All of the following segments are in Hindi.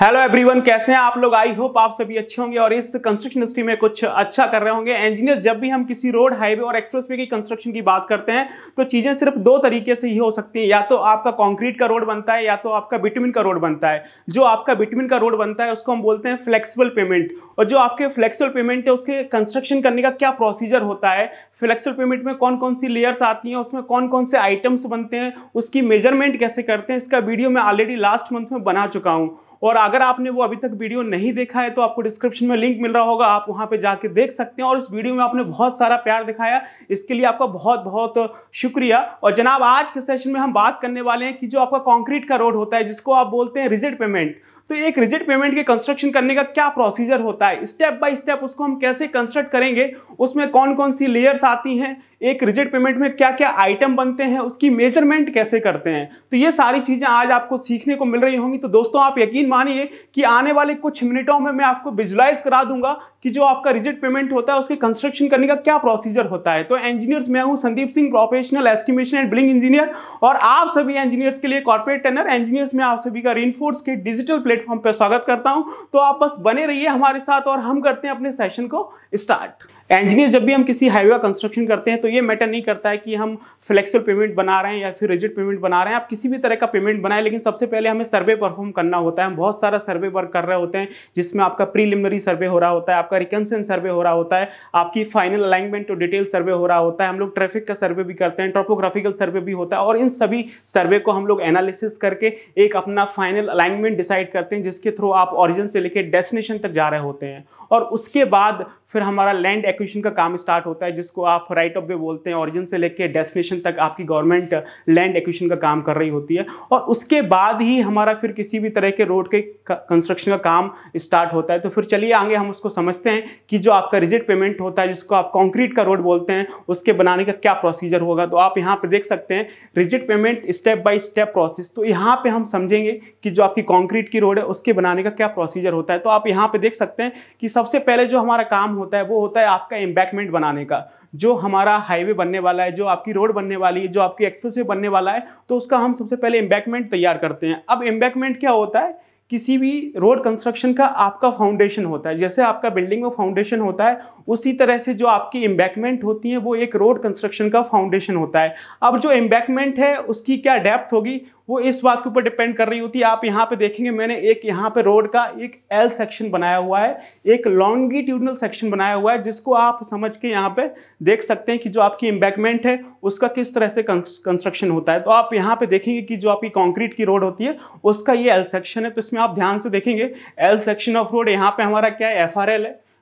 हेलो एवरीवन कैसे हैं आप लोग आई होप आप सभी अच्छे होंगे और इस कंस्ट्रक्शन इंडस्ट्री में कुछ अच्छा कर रहे होंगे इंजीनियर जब भी हम किसी रोड हाईवे और एक्सप्रेसवे की कंस्ट्रक्शन की बात करते हैं तो चीज़ें सिर्फ दो तरीके से ही हो सकती हैं या तो आपका कंक्रीट का रोड बनता है या तो आपका बिटमिन का रोड बनता है जो आपका बिटमिन का रोड बनता है उसको हम बोलते हैं फ्लेक्सीबल पेमेंट और जो आपके फ्लेक्सीबल पेमेंट है उसके कंस्ट्रक्शन करने का क्या प्रोसीजर होता है फ्लेक्सिबल पेमेंट में कौन कौन सी लेयर्स आती हैं उसमें कौन कौन से आइटम्स बनते हैं उसकी मेजरमेंट कैसे करते हैं इसका वीडियो मैं ऑलरेडी लास्ट मंथ में बना चुका हूँ और अगर आपने वो अभी तक वीडियो नहीं देखा है तो आपको डिस्क्रिप्शन में लिंक मिल रहा होगा आप वहां पर जाके देख सकते हैं और इस वीडियो में आपने बहुत सारा प्यार दिखाया इसके लिए आपका बहुत बहुत शुक्रिया और जनाब आज के सेशन में हम बात करने वाले हैं कि जो आपका कॉन्क्रीट का रोड होता है जिसको आप बोलते हैं रिजिट पेमेंट तो एक रिजिट पेमेंट के कंस्ट्रक्शन करने का क्या प्रोसीजर होता है स्टेप बाय स्टेप उसको हम कैसे कंस्ट्रक्ट करेंगे उसमें कौन कौन सी लेयर्स आती हैं एक रिजिट पेमेंट में क्या क्या आइटम बनते हैं उसकी मेजरमेंट कैसे करते हैं तो ये सारी चीज़ें आज आपको सीखने को मिल रही होंगी तो दोस्तों आप यकीन मानिए कि आने वाले कुछ मिनटों में मैं आपको विजुलाइज करा दूंगा कि जो आपका रिजिट पेमेंट होता है उसके कंस्ट्रक्शन करने का क्या प्रोसीजर होता है तो इंजीनियर्स मैं हूँ Sandeep Singh professional estimation and billing engineer और आप सभी इंजीनियर्स के लिए कॉर्पोरेट टेनर इंजीनियर्स में आप सभी का रेनफोर्स के डिजिटल प्लेट प्लेटफॉर्म पर स्वागत करता हूँ तो आप बस बने रहिए हमारे साथ और हम करते हैं अपने सेशन को स्टार्ट इंजीनियर जब भी हम किसी हाईवे का कंस्ट्रक्शन करते हैं तो ये मैटर नहीं करता है कि हम फ्लेक्सिबल पेमेंट बना रहे हैं या फिर रिजिट पेमेंट बना रहे हैं आप किसी भी तरह का पेमेंट बनाए लेकिन सबसे पहले हमें सर्वे परफॉर्म करना होता है हम बहुत सारा सर्वे वर्क कर रहे होते हैं जिसमें आपका प्रीलिमिनरी सर्वे हो रहा होता है आपका रिकनसन सर्वे हो रहा होता है आपकी फाइनल अलाइनमेंट और डिटेल सर्वे हो रहा होता है हम लोग ट्रैफिक का सर्वे भी करते हैं ट्रोपोग्राफिकल सर्वे भी होता है और इन सभी सर्वे को हम लोग एनालिसिस करके एक अपना फाइनल अलाइनमेंट डिसाइड करते हैं जिसके थ्रू आप ऑरिजन से लेकर डेस्टिनेशन तक जा रहे होते हैं और उसके बाद फिर हमारा लैंड एक्विजिशन का काम स्टार्ट होता है जिसको आप राइट ऑफ वे बोलते हैं ऑरिजिन से लेकर डेस्टिनेशन तक आपकी गवर्नमेंट लैंड एक्विजिशन का काम कर रही होती है और उसके बाद ही हमारा फिर किसी भी तरह के रोड के कंस्ट्रक्शन का काम स्टार्ट होता है तो फिर चलिए आगे हम उसको समझते हैं कि जो आपका रिजिट पेमेंट होता है जिसको आप कॉन्क्रीट का रोड बोलते हैं उसके बनाने का क्या प्रोसीजर होगा तो आप यहाँ पर देख सकते हैं rigid pavement step by step process तो यहाँ पर हम समझेंगे कि जो आपकी कॉन्क्रीट की रोड है उसके बनाने का क्या प्रोसीजर होता है तो आप यहाँ पे देख सकते हैं कि सबसे पहले जो हमारा काम होता होता है वो होता है आपका एम्बैकमेंट बनाने का जो हमारा हाईवे बनने वाला है जो आपकी रोड बनने वाली है जो आपकी एक्सप्रेस बनने वाला है तो उसका हम सबसे पहले एम्बैकमेंट तैयार करते हैं अब एम्बैकमेंट क्या होता है किसी भी रोड कंस्ट्रक्शन का आपका फाउंडेशन होता है जैसे आपका बिल्डिंग में फाउंडेशन होता है उसी तरह से जो आपकी एम्बैकमेंट होती है वो एक रोड कंस्ट्रक्शन का फाउंडेशन होता है अब जो एम्बैकमेंट है उसकी क्या डेप्थ होगी वो इस बात के ऊपर डिपेंड कर रही होती है आप यहाँ पे देखेंगे मैंने एक यहाँ पे रोड का एक एल सेक्शन बनाया हुआ है एक लॉन्गिट्यूडनल सेक्शन बनाया हुआ है जिसको आप समझ के यहाँ पे देख सकते हैं कि जो आपकी इम्बैकमेंट है उसका किस तरह से कंस्ट्रक्शन होता है तो आप यहाँ पे देखेंगे कि जो आपकी कॉन्क्रीट की रोड होती है उसका ये एल सेक्शन है तो इसमें आप ध्यान से देखेंगे एल सेक्शन ऑफ रोड यहाँ पर हमारा क्या है एफ है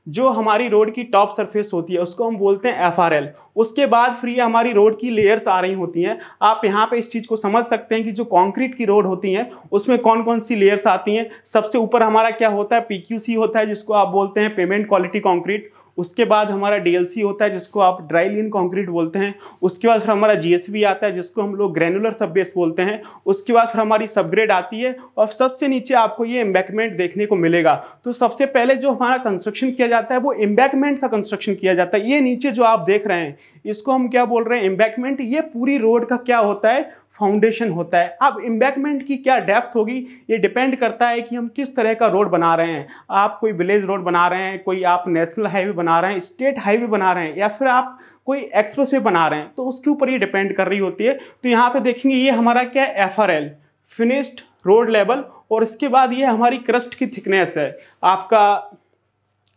जो हमारी रोड की टॉप सरफेस होती है उसको हम बोलते हैं एफ उसके बाद फिर ये हमारी रोड की लेयर्स आ रही होती हैं आप यहाँ पे इस चीज़ को समझ सकते हैं कि जो कॉन्क्रीट की रोड होती हैं उसमें कौन कौन सी लेयर्स आती हैं सबसे ऊपर हमारा क्या होता है पी होता है जिसको आप बोलते हैं पेमेंट क्वालिटी कॉन्क्रीट उसके बाद हमारा डीएलसी होता है जिसको आप ड्राई लीन कंक्रीट बोलते हैं उसके बाद फिर हमारा जीएसबी आता है जिसको हम लोग ग्रेनुलर बेस बोलते हैं उसके बाद फिर हमारी सबग्रेड आती है और सबसे नीचे आपको ये एम्बैकमेंट देखने को मिलेगा तो सबसे पहले जो हमारा कंस्ट्रक्शन किया जाता है वो एम्बैकमेंट का कंस्ट्रक्शन किया जाता है ये नीचे जो आप देख रहे हैं इसको हम क्या बोल रहे हैं एम्बैकमेंट ये पूरी रोड का क्या होता है फाउंडेशन होता है अब इम्बैकमेंट की क्या डेप्थ होगी ये डिपेंड करता है कि हम किस तरह का रोड बना रहे हैं आप कोई विलेज रोड बना रहे हैं कोई आप नेशनल हाईवे बना रहे हैं स्टेट हाईवे बना रहे हैं या फिर आप कोई एक्सप्रेस बना रहे हैं तो उसके ऊपर ये डिपेंड कर रही होती है तो यहाँ पर देखेंगे ये हमारा क्या है एफ फिनिश्ड रोड लेवल और इसके बाद ये हमारी क्रस्ट की थिकनेस है आपका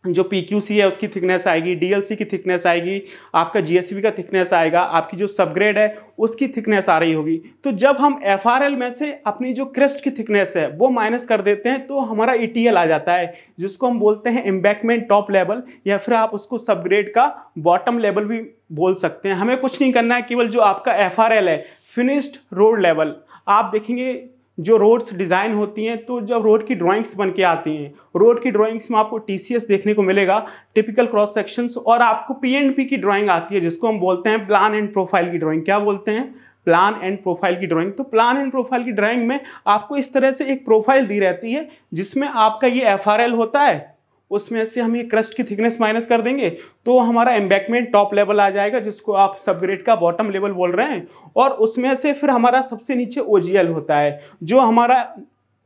जो पी क्यू सी है उसकी थिकनेस आएगी डी एल सी की थिकनेस आएगी आपका जी एस बी का थिकनेस आएगा आपकी जो सब ग्रेड है उसकी थिकनेस आ रही होगी तो जब हम एफ आर एल में से अपनी जो क्रेस्ट की थिकनेस है वो माइनस कर देते हैं तो हमारा ई टी एल आ जाता है जिसको हम बोलते हैं एम्बैकमेंट टॉप लेवल या फिर आप उसको सबग्रेड का बॉटम लेवल भी बोल सकते हैं हमें कुछ नहीं करना है केवल जो आपका एफ आर एल है फिनिश्ड रोड लेवल आप देखेंगे जो रोड्स डिज़ाइन होती हैं तो जब रोड की ड्राइंग्स बन के आती हैं रोड की ड्राइंग्स में आपको टी देखने को मिलेगा टिपिकल क्रॉस सेक्शंस और आपको पी की ड्राइंग आती है जिसको हम बोलते हैं प्लान एंड प्रोफाइल की ड्राइंग क्या बोलते हैं प्लान एंड प्रोफाइल की ड्राइंग तो प्लान एंड प्रोफाइल की ड्राइंग में आपको इस तरह से एक प्रोफाइल दी रहती है जिसमें आपका ये एफ होता है उसमें से हम ये क्रस्ट की थिकनेस माइनस कर देंगे तो हमारा एम्बैकमेंट टॉप लेवल आ जाएगा जिसको आप सबग्रेड का बॉटम लेवल बोल रहे हैं और उसमें से फिर हमारा सबसे नीचे ओजीएल होता है जो हमारा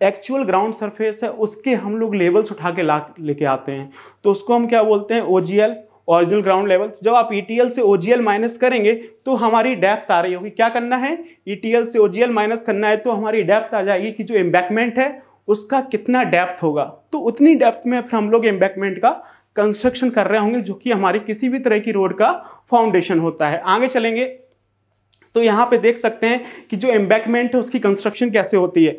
एक्चुअल ग्राउंड सरफेस है उसके हम लोग लेवल्स उठा के ला लेके आते हैं तो उसको हम क्या बोलते हैं एल ओरिजिनल ग्राउंड लेवल जब आप ई e से ओ माइनस करेंगे तो हमारी डेप्थ आ रही होगी क्या करना है ई e से ओ माइनस करना है तो हमारी डेप्थ आ जाएगी कि जो एम्बैकमेंट है उसका कितना डेप्थ होगा तो उतनी डेप्थ में फिर हम लोग एम्बैकमेंट का कंस्ट्रक्शन कर रहे होंगे जो कि हमारी किसी भी तरह की रोड का फाउंडेशन होता है आगे चलेंगे तो यहाँ पे देख सकते हैं कि जो एम्बैकमेंट है उसकी कंस्ट्रक्शन कैसे होती है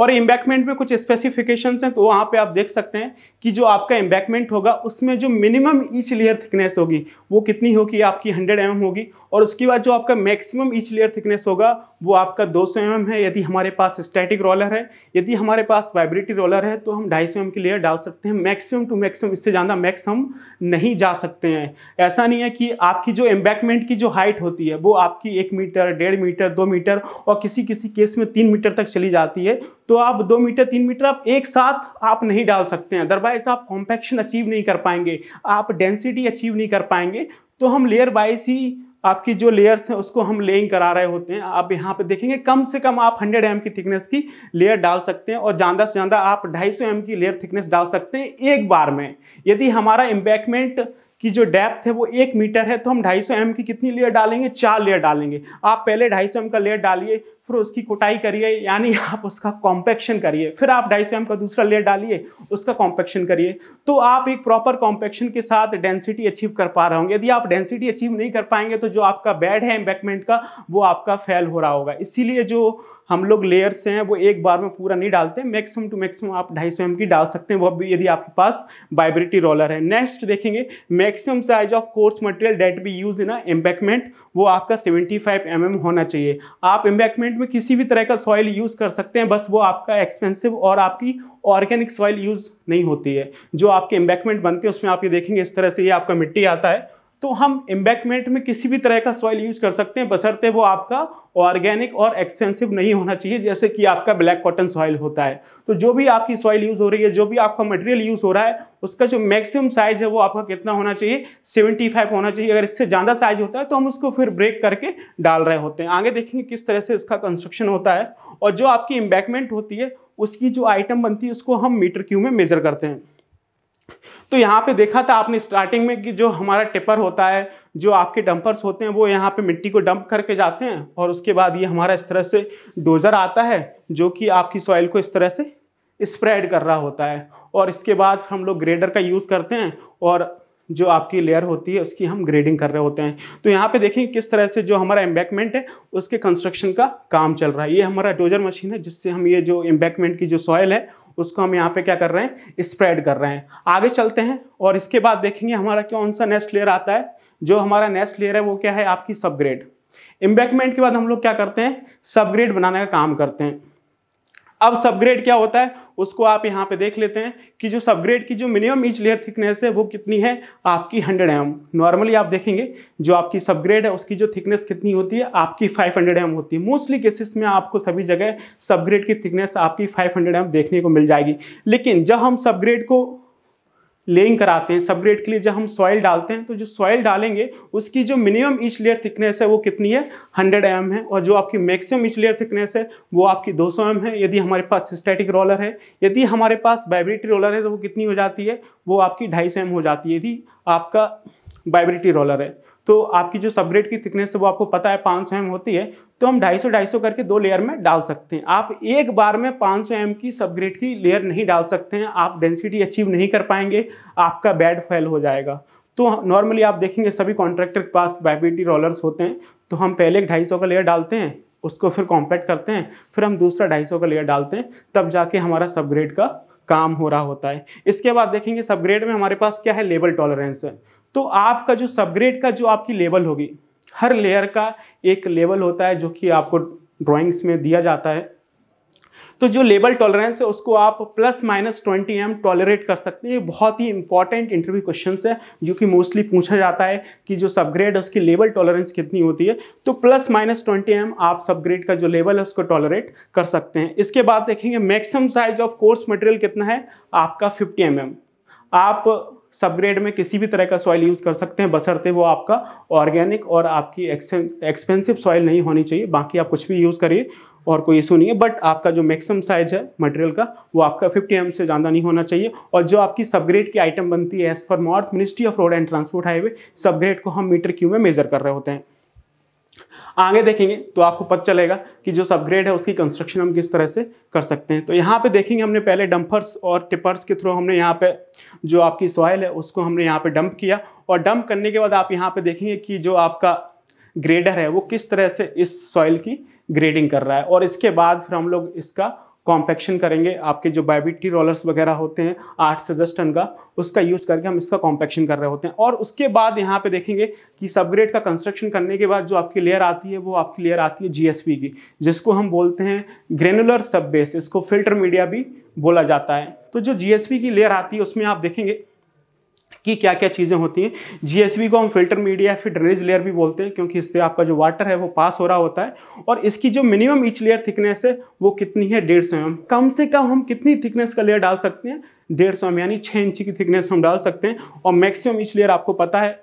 और एम्बैकमेंट में कुछ स्पेसिफिकेशन हैं तो वहाँ पे आप देख सकते हैं कि जो आपका एम्बैकमेंट होगा उसमें जो मिनिमम ईच लेयर थिकनेस होगी वो कितनी होगी आपकी 100 एम mm होगी और उसके बाद जो आपका मैक्सिमम ईच लेयर थिकनेस होगा वो आपका 200 सौ mm है यदि हमारे पास स्टैटिक रोलर है यदि हमारे पास वाइब्रेटरी रोलर है तो हम ढाई सौ की लेयर डाल सकते हैं मैक्सिमम टू मैक्सिमम इससे ज़्यादा मैक्स हम नहीं जा सकते हैं ऐसा नहीं है कि आपकी जो एम्बैकमेंट की जो हाइट होती है वो आपकी एक मीटर डेढ़ मीटर दो मीटर और किसी किसी केस में तीन मीटर तक चली जाती है तो आप दो मीटर तीन मीटर आप एक साथ आप नहीं डाल सकते हैं अदरवाइज आप कॉम्पैक्शन अचीव नहीं कर पाएंगे आप डेंसिटी अचीव नहीं कर पाएंगे तो हम लेयर वाइज ही आपकी जो लेयर्स हैं उसको हम लेइंग करा रहे होते हैं आप यहाँ पे देखेंगे कम से कम आप 100 एम की थिकनेस की लेयर डाल सकते हैं और ज़्यादा से ज़्यादा आप 250 एम की लेयर थिकनेस डाल सकते हैं एक बार में यदि हमारा एम्बैकमेंट की जो डेप्थ है वो एक मीटर है तो हम 250 एम की कितनी लेयर डालेंगे चार लेयर डालेंगे आप पहले 250 सौ का लेयर डालिए फिर उसकी कुटाई करिए यानी आप उसका कॉम्पेक्शन करिए फिर आप ढाई सौ एम का दूसरा लेयर डालिए उसका कॉम्पेक्शन करिए तो आप एक प्रॉपर कॉम्पेक्शन के साथ डेंसिटी अचीव कर पा रहे होंगे यदि आप डेंसिटी अचीव नहीं कर पाएंगे तो जो आपका बेड है एम्बैकमेंट का वो आपका फेल हो रहा होगा इसीलिए जो हम लोग लेयर्स हैं वो एक बार में पूरा नहीं डालते मैक्सिमम टू मैक्सिमम आप ढाई सौ एम की डाल सकते हैं वह भी यदि आपके पास वाइब्रिटी रोलर है नेक्स्ट देखेंगे maximum size of coarse material that be use in embankment वो आपका सेवेंटी फाइव एम एम होना चाहिए आप एम्बैकमेंट में किसी भी तरह का सॉइल यूज़ कर सकते हैं बस वो आपका एक्सपेंसिव और आपकी ऑर्गेनिक सॉइल यूज़ नहीं होती है जो आपके एम्बैकमेंट बनते हैं उसमें आप ये देखेंगे इस तरह से ये आपका मिट्टी आता है तो हम एम्बैकमेंट में किसी भी तरह का सॉइल यूज कर सकते हैं बसरते वो आपका ऑर्गेनिक और एक्सपेंसिव नहीं होना चाहिए जैसे कि आपका ब्लैक कॉटन सॉइल होता है तो जो भी आपकी सॉइल यूज हो रही है जो भी आपका मटेरियल यूज हो रहा है उसका जो मैक्सिमम साइज है वो आपका कितना होना चाहिए 75 होना चाहिए अगर इससे ज़्यादा साइज होता है तो हम उसको फिर ब्रेक करके डाल रहे होते हैं आगे देखेंगे किस तरह से इसका कंस्ट्रक्शन होता है और जो आपकी एम्बैकमेंट होती है उसकी जो आइटम बनती है उसको हम मीटर क्यू में मेजर करते हैं तो यहाँ पे देखा था आपने स्टार्टिंग में कि जो हमारा टिपर होता है जो आपके डंपर्स होते हैं वो यहाँ पे मिट्टी को डंप करके जाते हैं और उसके बाद ये हमारा इस तरह से डोजर आता है जो कि आपकी सॉइल को इस तरह से स्प्रेड कर रहा होता है और इसके बाद हम लोग ग्रेडर का यूज़ करते हैं और जो आपकी लेयर होती है उसकी हम ग्रेडिंग कर रहे होते हैं तो यहाँ पे देखें किस तरह से जो हमारा एम्बैकमेंट है उसके कंस्ट्रक्शन का काम चल रहा है ये हमारा डोजर मशीन है जिससे हम ये जो एम्बैकमेंट की जो सॉयल है उसको हम यहाँ पे क्या कर रहे हैं स्प्रेड कर रहे हैं आगे चलते हैं और इसके बाद देखेंगे हमारा कौन सा नेक्स्ट लेयर आता है जो हमारा नेक्स्ट लेयर है वो क्या है आपकी सबग्रेड इम्बैकमेंट के बाद हम लोग क्या करते हैं सबग्रेड बनाने का काम करते हैं अब सबग्रेड क्या होता है उसको आप यहाँ पे देख लेते हैं कि जो सबग्रेड की जो मिनिमम ईच लेयर थिकनेस है वो कितनी है आपकी 100 एम नॉर्मली आप देखेंगे जो आपकी सबग्रेड है उसकी जो थिकनेस कितनी होती है आपकी 500 हंड्रेड एम होती है मोस्टली केसेस में आपको सभी जगह सबग्रेड की थिकनेस आपकी 500 हंड्रेड एम देखने को मिल जाएगी लेकिन जब हम सबग्रेड को लेइंग कराते हैं सबग्रेड के लिए जब हम सॉइल डालते हैं तो जो सॉइल डालेंगे उसकी जो मिनिमम इंच लेयर थिकनेस है वो कितनी है हंड्रेड एम है और जो आपकी मैक्सिमम ईच लेयर थिकनेस है वो आपकी दो सौ एम है यदि हमारे पास स्टैटिक रोलर है यदि हमारे पास वाइब्रेटरी रोलर है तो वो कितनी हो जाती है वो आपकी ढाई सौ एम हो जाती है यदि आपका वाइब्रेटरी रोलर है तो आपकी जो सबग्रेड की थिकनेस है वो आपको पता है पाँच सौ एम होती है तो हम ढाई सौ ढाई सौ करके दो लेयर में डाल सकते हैं आप एक बार में पाँच सौ एम की सबग्रेड की लेयर नहीं डाल सकते हैं आप डेंसिटी अचीव नहीं कर पाएंगे आपका बेड फेल हो जाएगा तो नॉर्मली आप देखेंगे सभी कॉन्ट्रैक्टर के पास बाइबीटी रोलर्स होते हैं तो हम पहले एक ढाई सौ का लेयर डालते हैं उसको फिर कॉम्पैक्ट करते हैं फिर हम दूसरा ढाई सौ का लेयर डालते हैं तब जाके हमारा सबग्रेड का काम हो रहा होता है इसके बाद देखेंगे सबग्रेड में हमारे पास क्या है लेबल टॉलरेंस है तो आपका जो सबग्रेड का जो आपकी लेवल होगी हर लेयर का एक लेवल होता है जो कि आपको ड्राइंग्स में दिया जाता है तो जो लेवल टॉलरेंस है उसको आप plus minus twenty M tolerate कर सकते हैं ये बहुत ही इंपॉर्टेंट इंटरव्यू क्वेश्चन है जो कि मोस्टली पूछा जाता है कि जो सबग्रेड है उसकी लेवल टॉलरेंस कितनी होती है तो प्लस माइनस ट्वेंटी एम आप सबग्रेड का जो लेवल है उसको टॉलरेट कर सकते हैं इसके बाद देखेंगे maximum size of coarse material कितना है आपका फिफ्टी एम mm. आप सब ग्रेड में किसी भी तरह का सॉइल यूज़ कर सकते हैं बसरते वो आपका ऑर्गेनिक और आपकी एक्सपेंसिव सॉइल नहीं होनी चाहिए बाकी आप कुछ भी यूज़ करिए और कोई इशू नहीं है बट आपका जो मैक्सिमम साइज है मटेरियल का वो आपका 50 एम से ज़्यादा नहीं होना चाहिए और जो आपकी सबग्रेड की आइटम बनती है एज पर MoRTH ministry of road and transport highway subgrade को हम मीटर क्यू में मेजर कर रहे होते हैं आगे देखेंगे तो आपको पता चलेगा कि जो सब ग्रेड है उसकी कंस्ट्रक्शन हम किस तरह से कर सकते हैं तो यहाँ पे देखेंगे हमने पहले डंपर्स और टिपर्स के थ्रू हमने यहाँ पे जो आपकी सॉयल है उसको हमने यहाँ पे डंप किया और डंप करने के बाद आप यहाँ पे देखेंगे कि जो आपका ग्रेडर है वो किस तरह से इस सॉइल की ग्रेडिंग कर रहा है और इसके बाद फिर हम लोग इसका कॉम्पेक्शन करेंगे आपके जो बायबिटी रोलर्स वगैरह होते हैं आठ से दस टन का उसका यूज करके हम इसका कॉम्पेक्शन कर रहे होते हैं और उसके बाद यहाँ पे देखेंगे कि सबग्रेड का कंस्ट्रक्शन करने के बाद जो आपकी लेयर आती है वो आपकी लेयर आती है जीएसपी की जिसको हम बोलते हैं ग्रेनुलर सब बेस इसको फिल्टर मीडिया भी बोला जाता है तो जो जीएसपी की लेयर आती है उसमें आप देखेंगे कि क्या क्या चीज़ें होती हैं जीएसबी को हम फिल्टर मीडिया फिर ड्रेनेज लेयर भी बोलते हैं क्योंकि इससे आपका जो वाटर है वो पास हो रहा होता है और इसकी जो मिनिमम ईच लेयर थिकनेस है वो कितनी है डेढ़ सौ एम कम से कम हम कितनी थिकनेस का लेयर डाल सकते हैं डेढ़ सौ एम यानी छः इंची की थिकनेस हम डाल सकते हैं और मैक्सिमम ईच लेयर आपको पता है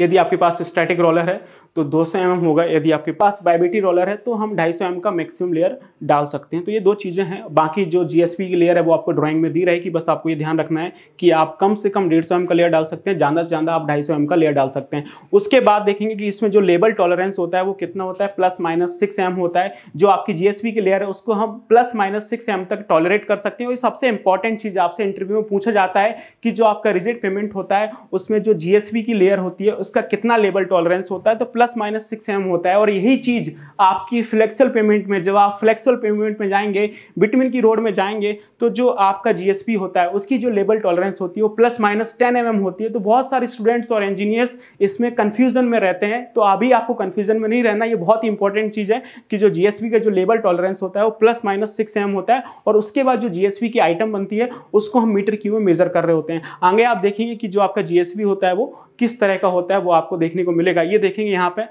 यदि आपके पास स्टैटिक रोलर है तो 200 सौ mm होगा यदि आपके पास बाइबिटी रोलर है तो हम 250 सौ mm का मैक्सिमम लेयर डाल सकते हैं तो ये दो चीज़ें हैं बाकी जो जीएसपी की लेयर है वो आपको ड्राइंग में दी रहेगी बस आपको ये ध्यान रखना है कि आप कम से कम डेढ़ सौ एम का लेयर डाल सकते हैं ज़्यादा से ज़्यादा आप ढाई सौ एम का लेयर डाल सकते हैं उसके बाद देखेंगे कि इसमें जो लेबल टॉलरेंस होता है वो कितना होता है प्लस माइनस सिक्स एम होता है जो आपकी जीएसपी की लेयर है उसको हम प्लस माइनस सिक्स एम तक टॉलरेट कर सकते हैं और सबसे इंपॉर्टेंट चीज़ आपसे इंटरव्यू में पूछा जाता है कि जो आपका रिजिट पेमेंट होता है उसमें जो जीएसपी की लेयर होती है उसका कितना लेबल टॉलरेंस होता है तो plus plus minus six M होता है और यही चीज़ आपकी फ्लेक्सल पेमेंट में जब आप फ्लेक्सल पेमेंट में जाएंगे बिटमिन की रोड में जाएंगे तो जो आपका जीएसपी होता है उसकी जो लेबल टॉलरेंस होती है वो प्लस माइनस टेन एम होती है तो बहुत सारे स्टूडेंट्स और इंजीनियर्स इसमें कन्फ्यूजन में रहते हैं तो अभी आपको कन्फ्यूजन में नहीं रहना ये बहुत ही इंपॉर्टेंट चीज़ है कि जो जीएसपी का जो लेबल टॉलरेंस होता है वो प्लस माइनस सिक्स एम होता है और उसके बाद जो जीएसपी की आइटम बनती है उसको हम मीटर क्यू में मेजर कर रहे होते हैं आगे आप देखेंगे कि जो आपका जीएसबी होता है वो किस तरह का होता है वो आपको देखने को मिलेगा ये देखेंगे यहाँ पे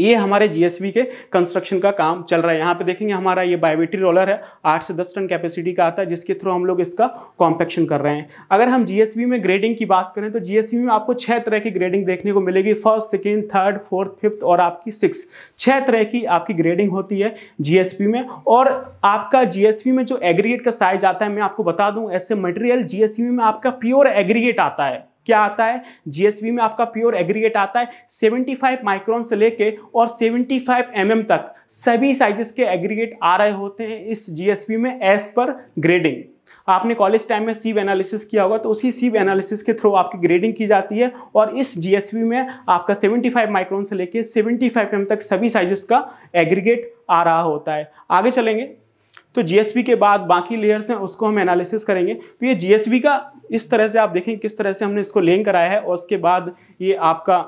ये हमारे जीएसबी के कंस्ट्रक्शन का काम चल रहा है यहाँ पे देखेंगे हमारा ये बायोमेट्री रोलर है आठ से दस टन कैपेसिटी का आता है जिसके थ्रू हम लोग इसका कॉम्पेक्शन कर रहे हैं अगर हम जीएसबी में ग्रेडिंग की बात करें तो जीएसबी में आपको छह तरह की ग्रेडिंग देखने को मिलेगी first second third fourth fifth और आपकी सिक्स छह तरह की आपकी ग्रेडिंग होती है जीएसबी में और आपका जीएसबी में जो एग्रीगेट का साइज आता है मैं आपको बता दूँ ऐसे मटेरियल जीएसबी में आपका प्योर एग्रीगेट आता है क्या आता है जीएसवी में आपका प्योर एग्रीगेट आता है 75 माइक्रोन से लेके और 75 फाइव mm तक सभी साइजेस के एग्रीगेट आ रहे होते हैं इस जीएसवी में एज पर ग्रेडिंग आपने कॉलेज टाइम में सीव एनालिसिस किया होगा तो उसी सीव एनालिसिस के थ्रू आपकी ग्रेडिंग की जाती है और इस जीएसवी में आपका 75 माइक्रोन से लेके 75 एम तक सभी साइजेस का एग्रीगेट आ रहा होता है आगे चलेंगे तो जीएसबी के बाद बाकी लेयर्स हैं उसको हम एनालिसिस करेंगे तो ये जीएसबी का इस तरह से आप देखें किस तरह से हमने इसको लेंग कराया है और उसके बाद ये आपका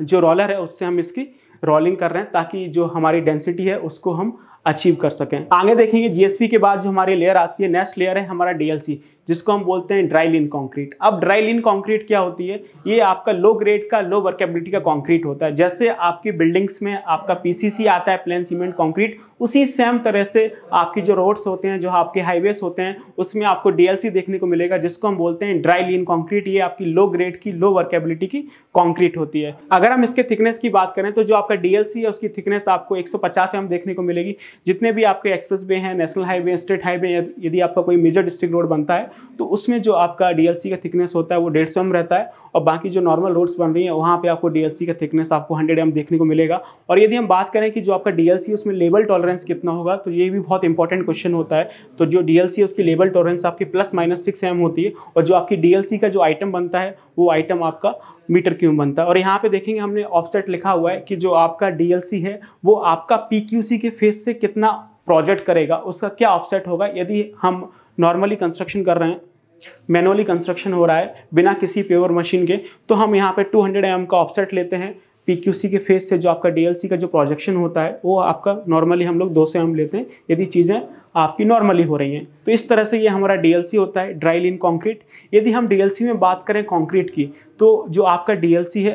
जो रोलर है उससे हम इसकी रोलिंग कर रहे हैं ताकि जो हमारी डेंसिटी है उसको हम अचीव कर सकें आगे देखेंगे जीएसपी के बाद जो हमारी लेयर आती है नेक्स्ट लेयर है हमारा डीएलसी जिसको हम बोलते हैं ड्राई लिन कॉन्क्रीट अब ड्राई लिन कॉन्क्रीट क्या होती है ये आपका लो ग्रेड का लो वर्केबिलिटी का कॉन्क्रीट होता है जैसे आपकी बिल्डिंग्स में आपका पीसीसी आता है प्लेन सीमेंट कॉन्क्रीट उसी सेम तरह से आपकी जो रोड्स होते हैं जो आपके हाईवेज होते हैं उसमें आपको डीएलसी देखने को मिलेगा जिसको हम बोलते हैं ड्राई लीन कॉन्क्रीट ये आपकी लो ग्रेड की लो वर्केबिलिटी की कॉन्क्रीट होती है अगर हम इसके थिकनेस की बात करें तो जो आपका डीएलसी है उसकी थिकनेस आपको एक से हम देखने को मिलेगी जितने भी आपके एक्सप्रेस वे हैं नेशनल हाईवे स्टेट हाईवे यदि आपका कोई मेजर डिस्ट्रिक्ट रोड बनता है तो उसमें जो आपका डीएलसी का थिकनेस होता है वो डेढ़ सौ एम रहता है और बाकी जो नॉर्मल रोड्स बन रही हैं वहाँ पे आपको डीएलसी का थिकनेस आपको हंड्रेड एम देखने को मिलेगा और यदि हम बात करें कि जो आपका डीएलसी उसमें लेबल टॉलरेंस कितना होगा तो ये भी बहुत इंपॉर्टेंट क्वेश्चन होता है तो जो डीएलसी उसकी लेबल टॉलरेंस आपकी प्लस माइनस सिक्स एम होती है और जो आपकी डीएलसी का जो आइटम बनता है वो आइटम आपका मीटर क्यूब बनता है और यहाँ पे देखेंगे हमने ऑफसेट लिखा हुआ है कि जो आपका डीएलसी है वो आपका पी के फेस से कितना प्रोजेक्ट करेगा उसका क्या ऑफसेट होगा यदि हम नॉर्मली कंस्ट्रक्शन कर रहे हैं मैनुअली कंस्ट्रक्शन हो रहा है बिना किसी पेवर मशीन के तो हम यहाँ पे 200 हंड्रेड एम का ऑफसेट लेते हैं सी के फेस से जो आपका सी का जो प्रोजेक्शन होता है वो आपका नॉर्मली हम लोग 200 एम लेते हैं यदि चीज़ें आपकी नॉर्मली हो रही हैं तो इस तरह से ये हमारा सी होता है ड्राई लिन कॉन्क्रीट यदि हम सी में बात करें कॉन्क्रीट की तो जो आपका सी है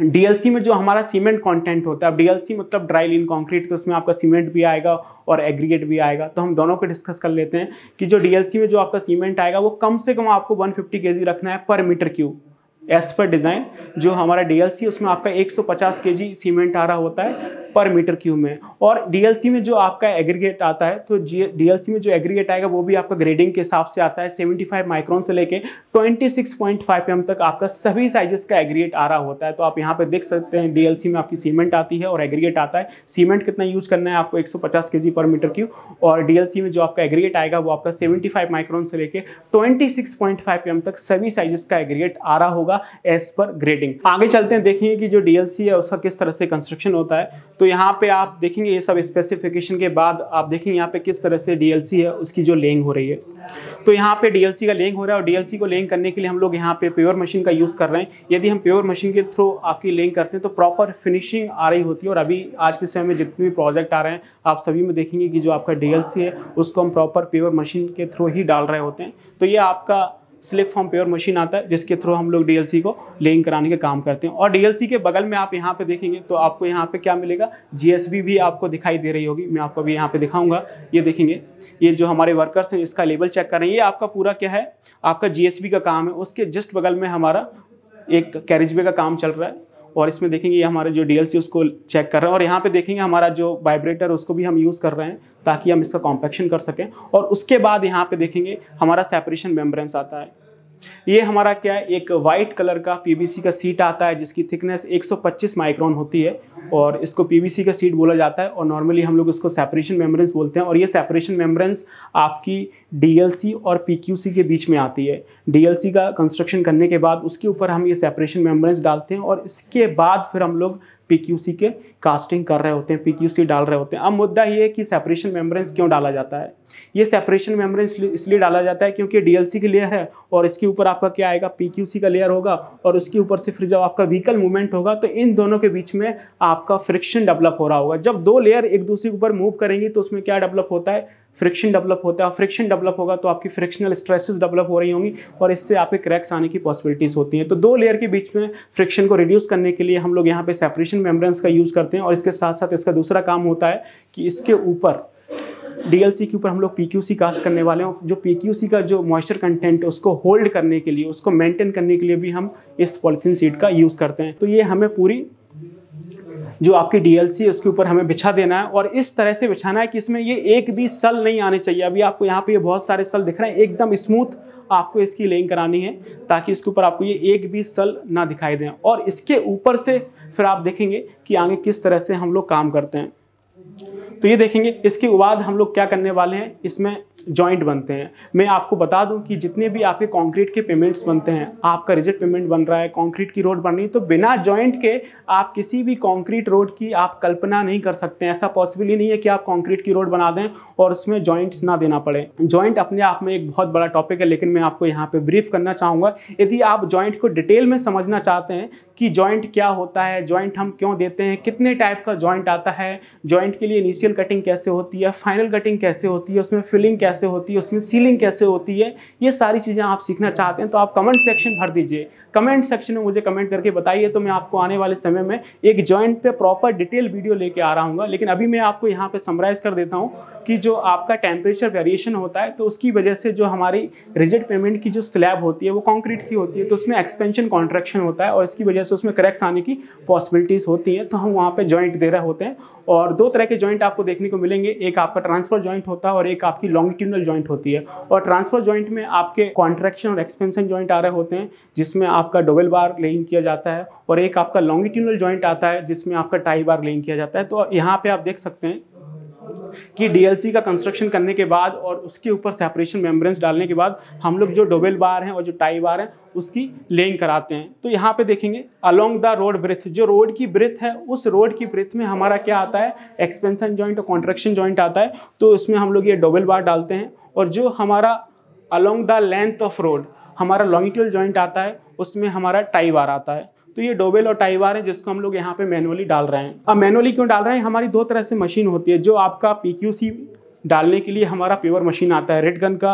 डी में जो हमारा सीमेंट कंटेंट होता है अब डीएलसी मतलब ड्राई लीन कॉन्क्रीट तो उसमें आपका सीमेंट भी आएगा और एग्रीगेट भी आएगा तो हम दोनों को डिस्कस कर लेते हैं कि जो डीएलसी में जो आपका सीमेंट आएगा वो कम से कम आपको 150 फिफ्टी रखना है पर मीटर क्यूब एज पर डिज़ाइन जो हमारा डीएलसी उसमें आपका 150 सौ सीमेंट आ रहा होता है पर मीटर क्यूब में और डीएलसी में जो आपका एग्रीगेट आता है तो डीएलसी में जो एग्रीगेट आएगा वो भी आपका ग्रेडिंग के हिसाब से आता है 75 माइक्रोन से लेके 26.5 एम तक आपका सभी साइजेस का एग्रीगेट आ रहा होता है तो आप यहाँ पे देख सकते हैं डीएलसी में आपकी सीमेंट आती है और एग्रीगेट आता है सीमेंट कितना यूज करना है आपको एक सौ पर मीटर क्यूब और डीएलसी में जो आपका एग्रीगेट आएगा वो आपका सेवेंटी माइक्रोन से लेके 26.5 एम तक सभी साइजेस का एग्रीगेट आ रहा होगा एज पर ग्रेडिंग आगे चलते हैं देखिए कि जो डीएलसी है उसका किस तरह से कंस्ट्रक्शन होता है तो यहाँ पे आप देखेंगे ये सब स्पेसिफिकेशन के बाद आप देखेंगे यहाँ पे किस तरह से डीएलसी है उसकी जो लेंग हो रही है तो यहाँ पे डीएलसी का लेंग हो रहा है और डीएलसी को लेंग करने के लिए हम लोग यहाँ पे प्योर मशीन का यूज़ कर रहे हैं यदि हम प्योर मशीन के थ्रू आपकी लेंग करते हैं तो प्रॉपर फिनिशिंग आ रही होती है और अभी आज के समय में जितने भी प्रोजेक्ट आ रहे हैं आप सभी में देखेंगे कि जो आपका डी है उसको हम प्रॉपर प्योर मशीन के थ्रू ही डाल रहे होते हैं तो ये आपका स्लिप फॉर्म प्योर मशीन आता है जिसके थ्रू हम लोग डी को लिंक कराने के काम करते हैं और डी के बगल में आप यहाँ पे देखेंगे तो आपको यहाँ पे क्या मिलेगा जी भी आपको दिखाई दे रही होगी मैं आपको अभी यहाँ पे दिखाऊंगा ये देखेंगे ये जो हमारे वर्कर्स हैं इसका लेबल चेक कर रहे हैं ये आपका पूरा क्या है आपका जी का काम है उसके जस्ट बगल में हमारा एक कैरिज का काम चल रहा है और इसमें देखेंगे ये हमारे जो डी उसको चेक कर रहे हैं और यहाँ पे देखेंगे हमारा जो वाइब्रेटर उसको भी हम यूज़ कर रहे हैं ताकि हम इसका कॉम्पेक्शन कर सकें और उसके बाद यहाँ पे देखेंगे हमारा सेपरेशन मेम्ब्रेंस आता है ये हमारा क्या है एक वाइट कलर का पीवीसी का सीट आता है जिसकी थिकनेस 125 माइक्रोन होती है और इसको पीवीसी का सीट बोला जाता है और नॉर्मली हम लोग इसको सेपरेशन मेम्ब्रेंस बोलते हैं और ये सेपरेशन मेम्ब्रेंस आपकी डीएलसी और पीक्यूसी के बीच में आती है डीएलसी का कंस्ट्रक्शन करने के बाद उसके ऊपर हम ये सेपरेशन मेम्ब्रेंस डालते हैं और इसके बाद फिर हम लोग पीक्यूसी के कास्टिंग कर रहे होते हैं पीक्यूसी डाल रहे होते हैं अब मुद्दा ये है कि सेपरेशन मेम्ब्रेंस क्यों डाला जाता है ये सेपरेशन मेम्ब्रेंस इसलिए डाला जाता है क्योंकि डीएलसी की लेयर है और इसके ऊपर आपका क्या आएगा पीक्यूसी का लेयर होगा और उसके ऊपर से फिर जब आपका व्हीकल मूवमेंट होगा तो इन दोनों के बीच में आपका फ्रिक्शन डेवलप हो रहा होगा जब दो लेयर एक दूसरे के ऊपर मूव करेंगी तो उसमें क्या डेवलप होता है फ्रिक्शन डेवलप होता है फ्रिक्शन डेवलप होगा तो आपकी फ्रिक्शनल स्ट्रेसेस डेवलप हो रही होंगी और इससे आपके क्रैक्स आने की पॉसिबिलिटीज़ होती हैं तो दो लेयर के बीच में फ्रिक्शन को रिड्यूस करने के लिए हम लोग यहाँ पे सेपरेशन मेम्ब्रेन्स का यूज़ करते हैं और इसके साथ साथ इसका दूसरा काम होता है कि इसके ऊपर डीएलसी के ऊपर हम लोग पीक्यूसी कास्ट करने वाले हैं जो पीक्यूसी का जो मॉइस्चर कंटेंट है उसको होल्ड करने के लिए उसको मेंटेन करने के लिए भी हम इस पॉलिथीन सीट का यूज़ करते हैं तो ये हमें पूरी जो आपकी डीएलसी है उसके ऊपर हमें बिछा देना है और इस तरह से बिछाना है कि इसमें ये एक भी सल नहीं आने चाहिए अभी आपको यहाँ पे ये बहुत सारे सल दिख रहे हैं एकदम स्मूथ आपको इसकी लेइंग करानी है ताकि इसके ऊपर आपको ये एक भी सल ना दिखाई दें और इसके ऊपर से फिर आप देखेंगे कि आगे किस तरह से हम लोग काम करते हैं तो ये देखेंगे इसके बाद हम लोग क्या करने वाले हैं इसमें जॉइंट बनते हैं मैं आपको बता दूं कि जितने भी आपके कंक्रीट के पेमेंट्स बनते हैं आपका रिजिट पेमेंट बन रहा है कंक्रीट की रोड बन रही है तो बिना जॉइंट के आप किसी भी कंक्रीट रोड की आप कल्पना नहीं कर सकते हैं ऐसा पॉसिबल ही नहीं है कि आप कॉन्क्रीट की रोड बना दें और उसमें जॉइंट्स ना देना पड़े जॉइंट अपने आप में एक बहुत बड़ा टॉपिक है लेकिन मैं आपको यहाँ पर ब्रीफ करना चाहूँगा यदि आप जॉइंट को डिटेल में समझना चाहते हैं कि जॉइंट क्या होता है जॉइंट हम क्यों देते हैं कितने टाइप का जॉइंट आता है जॉइंट जॉइंट के लिए इनिशियल कटिंग कैसे होती है फाइनल कटिंग कैसे होती है उसमें फिलिंग कैसे होती है उसमें सीलिंग कैसे होती है ये सारी चीज़ें आप सीखना चाहते हैं तो आप कमेंट सेक्शन भर दीजिए कमेंट सेक्शन में मुझे कमेंट करके बताइए तो मैं आपको आने वाले समय में एक जॉइंट पे प्रॉपर डिटेल वीडियो लेके आ रहा हूँ लेकिन अभी मैं आपको यहाँ पे समराइज कर देता हूँ कि जो आपका टेम्परेचर वेरिएशन होता है तो उसकी वजह से जो हमारी रिजिट पेमेंट की जो स्लैब होती है वो कॉन्क्रीट की होती है तो उसमें एक्सपेंशन कॉन्ट्रेक्शन होता है और इसकी वजह से उसमें क्रैक्स आने की पॉसिबिलिटीज़ होती हैं तो हम वहाँ पर जॉइंट दे रहे होते हैं और दो तरह तरह के ज्वाइंट आपको देखने को मिलेंगे एक आपका ट्रांसफर ज्वाइंट होता है और एक आपकी लॉन्गिट्यूनल ज्वाइंट होती है और ट्रांसफर ज्वाइंट में आपके कॉन्ट्रेक्शन और एक्सपेंशन ज्वाइंट आ रहे होते हैं जिसमें आपका डबल बार लेइंग किया जाता है और एक आपका लॉन्गिट्यूनल ज्वाइंट आता है जिसमें आपका टाई बार लेइंग किया जाता है तो यहाँ पे आप देख सकते हैं कि डीएलसी का कंस्ट्रक्शन करने के बाद और उसके ऊपर सेपरेशन मेम्ब्रेंस डालने के बाद हम लोग जो डोबेल बार हैं और जो टाई बार हैं उसकी लेइंग कराते हैं तो यहाँ पे देखेंगे अलोंग द रोड ब्रिथ जो रोड की ब्रिथ है उस रोड की ब्रिथ में हमारा क्या आता है एक्सपेंसन जॉइंट और कॉन्ट्रेक्शन जॉइंट आता है तो उसमें हम लोग ये डोबेल बार डालते हैं और जो हमारा along the length of road हमारा लॉन्गिट्यूल जॉइंट आता है उसमें हमारा टाई बार आता है तो ये डोबेल और टाइवार है जिसको हम लोग यहाँ पे मैनुअली डाल रहे हैं अब मैनुअली क्यों डाल रहे हैं हमारी दो तरह से मशीन होती है जो आपका पी डालने के लिए हमारा प्योर मशीन आता है रेड गन का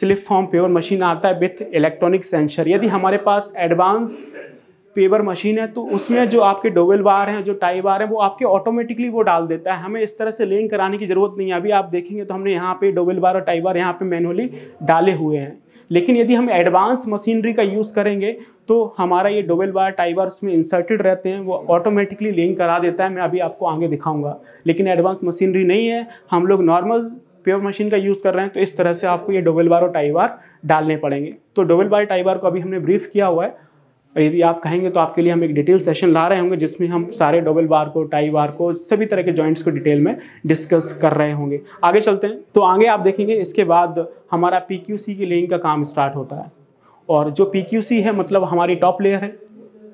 स्लिप फॉर्म पेवर मशीन आता है विथ इलेक्ट्रॉनिक सेंसर यदि हमारे पास एडवांस पेवर मशीन है तो उसमें जो आपके डोवेल बार हैं जो टाई बार हैं वो आपके ऑटोमेटिकली वो डाल देता है हमें इस तरह से लिंक कराने की ज़रूरत नहीं है अभी आप देखेंगे तो हमने यहाँ पे डोबेल बार और टाई बार यहाँ पे मैनुअली डाले हुए हैं लेकिन यदि हम एडवांस मशीनरी का यूज़ करेंगे तो हमारा ये डोबेल बार टाइबर उसमें इंसर्टेड रहते हैं वो ऑटोमेटिकली लिंक करा देता है मैं अभी आपको आगे दिखाऊंगा लेकिन एडवांस मशीनरी नहीं है हम लोग नॉर्मल प्योर मशीन का यूज़ कर रहे हैं तो इस तरह से आपको ये डोबेल बार और टाइबार डालने पड़ेंगे तो डोबेल बार टाइबार को अभी हमने ब्रीफ किया हुआ है और यदि आप कहेंगे तो आपके लिए हम एक डिटेल सेशन ला रहे होंगे जिसमें हम सारे डबल बार को टाई बार को सभी तरह के जॉइंट्स को डिटेल में डिस्कस कर रहे होंगे आगे चलते हैं तो आगे आप देखेंगे इसके बाद हमारा पी क्यू सी की लेइंग का काम स्टार्ट होता है और जो पी क्यू सी है मतलब हमारी टॉप लेयर है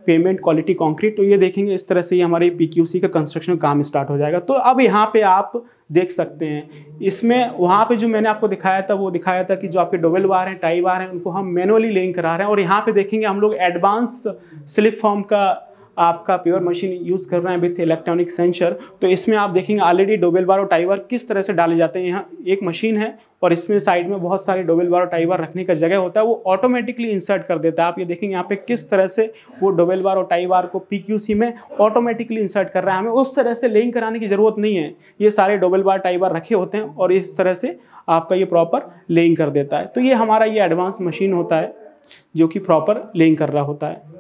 पेमेंट क्वालिटी कॉन्क्रीट तो ये देखेंगे इस तरह से ही हमारे पी क्यू सी का कंस्ट्रक्शन काम स्टार्ट हो जाएगा तो अब यहाँ पर आप देख सकते हैं इसमें वहाँ पे जो मैंने आपको दिखाया था वो दिखाया था कि जो आपके डोबल वार हैं टाई बार हैं उनको हम मैनुअली लिंक करा रहे हैं और यहाँ पे देखेंगे हम लोग एडवांस स्लिप फॉर्म का आपका प्योर मशीन यूज़ कर रहे हैं विथ इलेक्ट्रॉनिक सेंसर तो इसमें आप देखेंगे ऑलरेडी डोबेल बार और टाइवर किस तरह से डाले जाते हैं यहाँ एक मशीन है और इसमें साइड में बहुत सारे डोबेल बार और टाइवर रखने का जगह होता है वो ऑटोमेटिकली इंसर्ट कर देता है आप ये देखेंगे यहाँ पे किस तरह से वो डोबेल बार और टाई को पी में ऑटोमेटिकली इंसर्ट कर रहा है हमें उस तरह से लिंक कराने की ज़रूरत नहीं है ये सारे डोबेल बार टाइवर रखे होते हैं और इस तरह से आपका ये प्रॉपर लिंक कर देता है तो ये हमारा ये एडवांस मशीन होता है जो कि प्रॉपर लेंग कर रहा होता है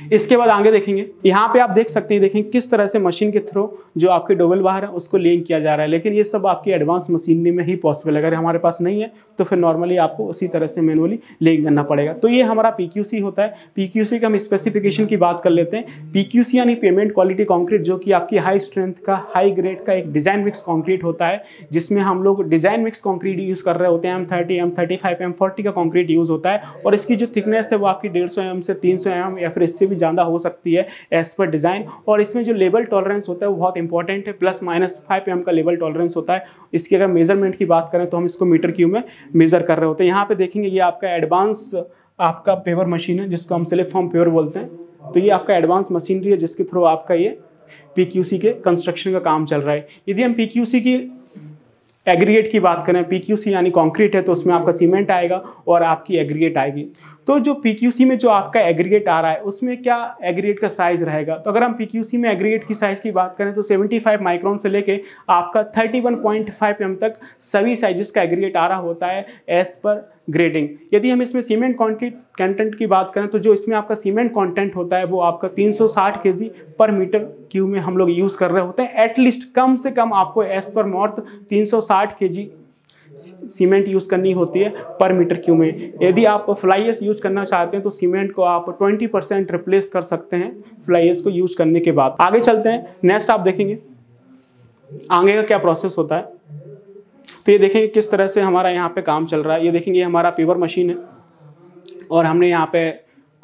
हम्म। इसके बाद आगे देखेंगे यहाँ पे आप देख सकते हैं देखें किस तरह से मशीन के थ्रू जो आपके डोबल बाहर है उसको लिंक किया जा रहा है लेकिन ये सब आपकी एडवांस मशीनरी में ही पॉसिबल है अगर हमारे पास नहीं है तो फिर नॉर्मली आपको उसी तरह से मैनुअली लिंक करना पड़ेगा तो ये हमारा पी होता है पी का हम स्पेसिफिकेशन की बात कर लेते हैं पी यानी पेमेंट क्वालिटी कॉन्क्रीट जो कि आपकी हाई स्ट्रेंथ का हाई ग्रेड का एक डिज़ाइन मिक्स कॉन्क्रीट होता है जिसमें हम लोग डिज़ाइन मिक्स कॉन्क्रीट यूज़ कर रहे होते हैं M thirty M thirty five M forty का कॉन्क्रीट यूज़ होता है और इसकी जो थिकनेस है वो आपकी डेढ़ सौ एम से तीन सौ एम या फिर इससे से भी ज़्यादा हो सकती है एज पर डिज़ाइन और इसमें जो लेबल टॉलरेंस होता है वो बहुत इंपॉर्टेंट है प्लस माइनस फाइव पे का लेबल टॉलरेंस होता है इसकी अगर मेजरमेंट की बात करें तो हम इसको मीटर क्यू में मेज़र कर रहे होते हैं यहाँ पे देखेंगे ये आपका एडवांस आपका पेवर मशीन है जिसको हम सिलेफ फॉर्म पेवर बोलते हैं तो ये आपका एडवांस मशीनरी है जिसके थ्रू आपका ये पी के कंस्ट्रक्शन का काम चल रहा है यदि हम पी की एग्रीगेट की बात करें पीक्यूसी यानी कंक्रीट है तो उसमें आपका सीमेंट आएगा और आपकी एग्रीगेट आएगी तो जो पीक्यूसी में जो आपका एग्रीगेट आ रहा है उसमें क्या एग्रीगेट का साइज रहेगा तो अगर हम पीक्यूसी में एग्रीगेट की साइज की बात करें तो 75 माइक्रोन से लेके आपका 31.5 एम तक सभी साइजेस का एग्रीगेट आ रहा होता है एज पर ग्रेडिंग यदि हम इसमें सीमेंट कंटेंट की बात करें तो जो इसमें आपका सीमेंट कंटेंट होता है वो आपका 360 केजी पर मीटर क्यू में हम लोग यूज़ कर रहे होते हैं एटलीस्ट कम से कम आपको एस पर मॉर्थ 360 केजी सीमेंट यूज़ करनी होती है पर मीटर क्यू में यदि आप फ्लाइस यूज करना चाहते हैं तो सीमेंट को आप 20 परसेंट रिप्लेस कर सकते हैं फ्लाइस को यूज करने के बाद आगे चलते हैं नेक्स्ट आप देखेंगे आगे का क्या प्रोसेस होता है तो ये देखेंगे किस तरह से हमारा यहाँ पे काम चल रहा है ये देखेंगे हमारा पेपर मशीन है और हमने यहाँ पे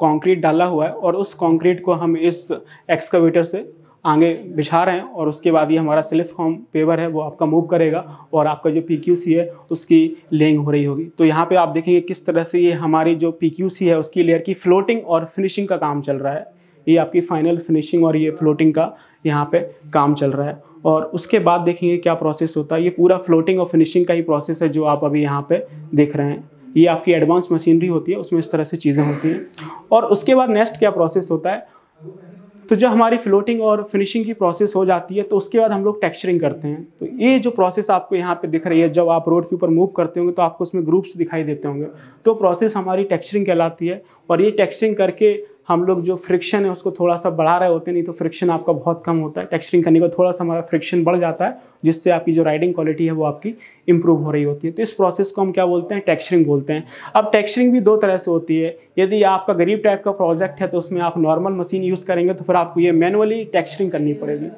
कंक्रीट डाला हुआ है और उस कंक्रीट को हम इस एक्सकवेटर से आगे बिछा रहे हैं और उसके बाद ये हमारा सिलिफ फॉर्म पेपर है वो आपका मूव करेगा और आपका जो पी है उसकी लेंग हो रही होगी तो यहाँ पे आप देखेंगे किस तरह से ये हमारी जो पी है उसकी लेयर की फ्लोटिंग और फिनिशिंग का काम चल रहा है ये आपकी फाइनल फिनिशिंग और ये फ्लोटिंग का यहाँ पे काम चल रहा है और उसके बाद देखेंगे क्या प्रोसेस होता है ये पूरा फ्लोटिंग और फिनिशिंग का ही प्रोसेस है जो आप अभी यहाँ पे देख रहे हैं ये आपकी एडवांस मशीनरी होती है उसमें इस तरह से चीज़ें होती हैं और उसके बाद नेक्स्ट क्या प्रोसेस होता है तो जब हमारी फ्लोटिंग और फिनिशिंग की प्रोसेस हो जाती है तो उसके बाद हम लोग टेक्चरिंग करते हैं तो ये जो प्रोसेस आपको यहाँ पे दिख रही है जब आप रोड के ऊपर मूव करते होंगे तो आपको उसमें ग्रुप्स दिखाई देते होंगे तो प्रोसेस हमारी टेक्स्चरिंग कहलाती है और ये टेक्स्चरिंग करके हम लोग जो फ्रिक्शन है उसको थोड़ा सा बढ़ा रहे होते नहीं तो फ्रिक्शन आपका बहुत कम होता है टेक्सचरिंग करने का थोड़ा सा हमारा फ्रिक्शन बढ़ जाता है जिससे आपकी जो राइडिंग क्वालिटी है वो आपकी इंप्रूव हो रही होती है तो इस प्रोसेस को हम क्या बोलते हैं टेक्सचरिंग बोलते हैं अब टेक्सचरिंग भी दो तरह से होती है यदि आपका गरीब टाइप का प्रोजेक्ट है तो उसमें आप नॉर्मल मशीन यूज़ करेंगे तो फिर आपको ये मैनुअली टेक्सचरिंग करनी पड़ेगी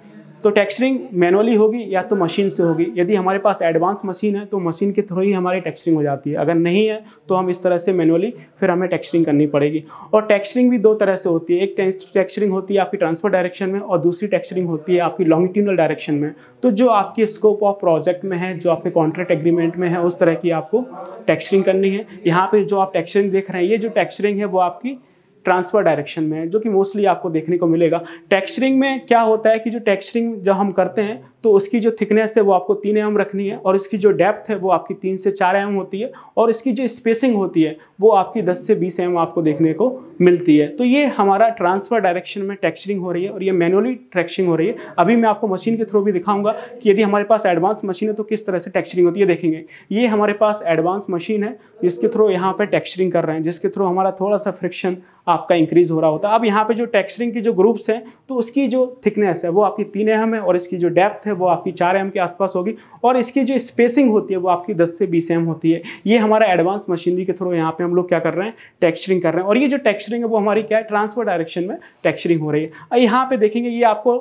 तो टेक्सचरिंग मैनुअली होगी या तो मशीन से होगी यदि हमारे पास एडवांस मशीन है तो मशीन के थ्रू ही हमारी टेक्सचरिंग हो जाती है अगर नहीं है तो हम इस तरह से मैनुअली फिर हमें टेक्सचरिंग करनी पड़ेगी और टेक्सचरिंग भी दो तरह से होती है एक टेक्सचरिंग होती है आपकी ट्रांसफर डायरेक्शन में और दूसरी टेक्सचरिंग होती है आपकी लॉन्गिट्यूनल डायरेक्शन में तो जो आपके स्कोप ऑफ प्रोजेक्ट में है जो आपके कॉन्ट्रैक्ट एग्रीमेंट में है उस तरह की आपको टेक्सचरिंग करनी है यहाँ पर जो आप टेक्सचरिंग देख रहे हैं ये जो टेक्सचरिंग है वो आपकी ट्रांसफर डायरेक्शन में है जो कि मोस्टली आपको देखने को मिलेगा टेक्सचरिंग में क्या होता है कि जो टेक्सचरिंग जब हम करते हैं तो उसकी जो थिकनेस है वो आपको तीन एम रखनी है और इसकी जो डेप्थ है वो आपकी तीन से चार एम होती है और इसकी जो स्पेसिंग होती है वो आपकी दस से बीस एम आपको देखने को मिलती है तो ये हमारा ट्रांसफर डायरेक्शन में टेक्सचरिंग हो रही है और ये मैनुअली ट्रैक्चरिंग हो रही है अभी मैं आपको मशीन के थ्रू भी दिखाऊंगा कि यदि हमारे पास एडवांस मशीन है तो किस तरह से टेक्चरिंग होती है देखेंगे ये हमारे पास एडवांस मशीन है जिसके थ्रू यहाँ पर टेक्सचरिंग कर रहे हैं जिसके थ्रू हमारा थोड़ा सा फ्रिक्शन आपका इंक्रीज हो रहा होता है अब यहाँ पे जो टेक्सचरिंग की जो ग्रुप्स हैं तो उसकी जो थिकनेस है वो आपकी तीन एम है और इसकी जो डेप्थ है वो आपकी चार एम के आसपास होगी और इसकी जो स्पेसिंग होती है वो आपकी दस से बीस एम होती है ये हमारा एडवांस मशीनरी के थ्रू यहाँ पे हम लोग क्या कर रहे हैं टेक्सचरिंग कर रहे हैं और ये जो टेक्सचरिंग है वो हमारी क्या है ट्रांसफर डायरेक्शन में टेक्सचरिंग हो रही है यहाँ पर देखेंगे ये आपको